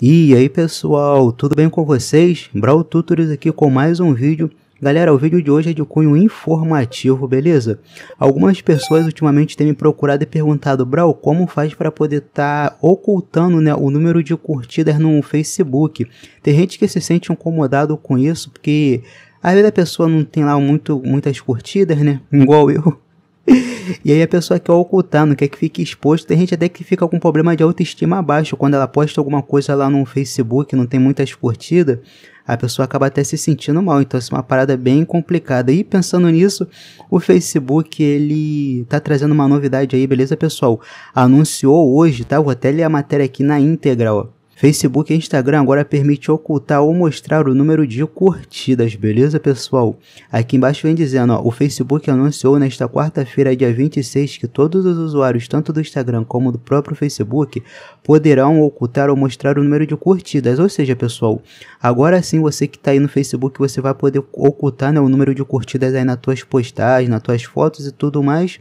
E aí pessoal, tudo bem com vocês? Brawl Tutors aqui com mais um vídeo. Galera, o vídeo de hoje é de cunho informativo, beleza? Algumas pessoas ultimamente têm me procurado e perguntado, Brau, como faz para poder estar tá ocultando né, o número de curtidas no Facebook? Tem gente que se sente incomodado com isso, porque às vezes a pessoa não tem lá muito, muitas curtidas, né? Igual eu e aí a pessoa quer ocultar, não quer que fique exposto. Tem gente até que fica com problema de autoestima abaixo. Quando ela posta alguma coisa lá no Facebook, não tem muitas curtidas, a pessoa acaba até se sentindo mal. Então, isso é uma parada bem complicada. E pensando nisso, o Facebook, ele tá trazendo uma novidade aí, beleza, pessoal? Anunciou hoje, tá? Vou até ler a matéria aqui na integral, ó Facebook e Instagram agora permite ocultar ou mostrar o número de curtidas, beleza, pessoal? Aqui embaixo vem dizendo, ó, o Facebook anunciou nesta quarta-feira, dia 26, que todos os usuários, tanto do Instagram como do próprio Facebook, poderão ocultar ou mostrar o número de curtidas. Ou seja, pessoal, agora sim você que está aí no Facebook, você vai poder ocultar né, o número de curtidas aí nas tuas postagens, nas tuas fotos e tudo mais.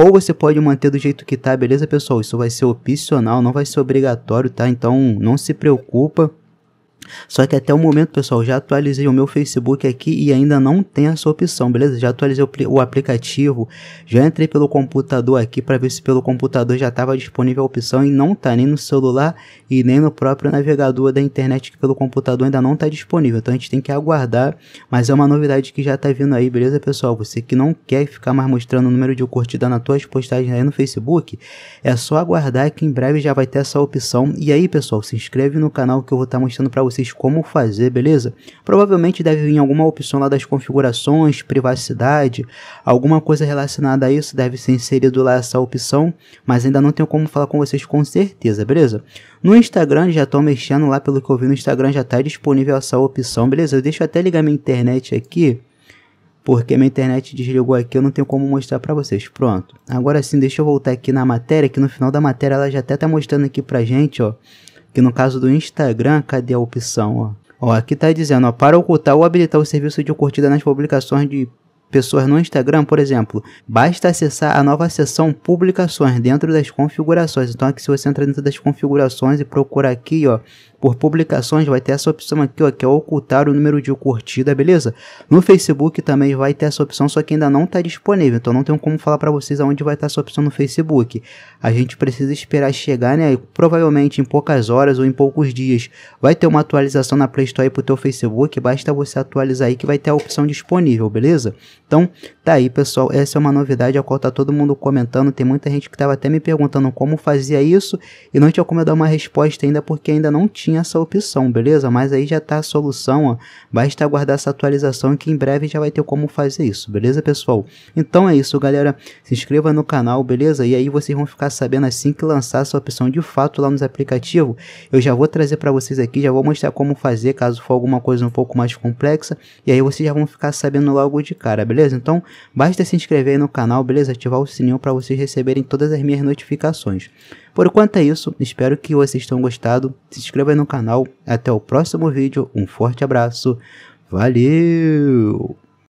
Ou você pode manter do jeito que tá, beleza, pessoal? Isso vai ser opcional, não vai ser obrigatório, tá? Então não se preocupa. Só que até o momento, pessoal, já atualizei o meu Facebook aqui e ainda não tem essa opção, beleza? Já atualizei o, o aplicativo, já entrei pelo computador aqui para ver se pelo computador já estava disponível a opção e não tá nem no celular e nem no próprio navegador da internet que pelo computador ainda não está disponível. Então a gente tem que aguardar, mas é uma novidade que já tá vindo aí, beleza, pessoal? Você que não quer ficar mais mostrando o número de curtida nas tuas postagens aí no Facebook, é só aguardar que em breve já vai ter essa opção. E aí, pessoal, se inscreve no canal que eu vou estar tá mostrando para vocês como fazer, beleza? Provavelmente deve vir alguma opção lá das configurações, privacidade, alguma coisa relacionada a isso deve ser inserido lá essa opção, mas ainda não tenho como falar com vocês com certeza, beleza? No Instagram já estou mexendo lá, pelo que eu vi no Instagram já está disponível essa opção, beleza? Eu deixo até ligar minha internet aqui porque minha internet desligou aqui, eu não tenho como mostrar para vocês. Pronto. Agora sim, deixa eu voltar aqui na matéria, que no final da matéria ela já até tá mostrando aqui pra gente, ó, que no caso do Instagram, cadê a opção? Ó, ó aqui está dizendo, ó, para ocultar ou habilitar o serviço de curtida nas publicações de pessoas no Instagram, por exemplo, basta acessar a nova seção publicações dentro das configurações. Então aqui se você entrar dentro das configurações e procurar aqui, ó, por publicações, vai ter essa opção aqui, ó, que é ocultar o número de curtida, beleza? No Facebook também vai ter essa opção, só que ainda não está disponível, então não tenho como falar para vocês aonde vai estar essa opção no Facebook. A gente precisa esperar chegar, né? Provavelmente em poucas horas ou em poucos dias vai ter uma atualização na Play Store para o teu Facebook, basta você atualizar aí que vai ter a opção disponível, beleza? Então, tá aí, pessoal. Essa é uma novidade a qual tá todo mundo comentando. Tem muita gente que estava até me perguntando como fazia isso e não tinha como eu dar uma resposta ainda porque ainda não tinha essa opção, beleza? Mas aí já tá a solução, ó. Basta aguardar essa atualização que em breve já vai ter como fazer isso, beleza, pessoal? Então é isso, galera. Se inscreva no canal, beleza? E aí vocês vão ficar sabendo assim que lançar essa opção de fato lá nos aplicativos. Eu já vou trazer para vocês aqui, já vou mostrar como fazer caso for alguma coisa um pouco mais complexa. E aí vocês já vão ficar sabendo logo de cara, beleza? beleza? Então, basta se inscrever aí no canal, beleza? Ativar o sininho para vocês receberem todas as minhas notificações. Por enquanto é isso, espero que vocês tenham gostado. Se inscreva aí no canal. Até o próximo vídeo. Um forte abraço. Valeu!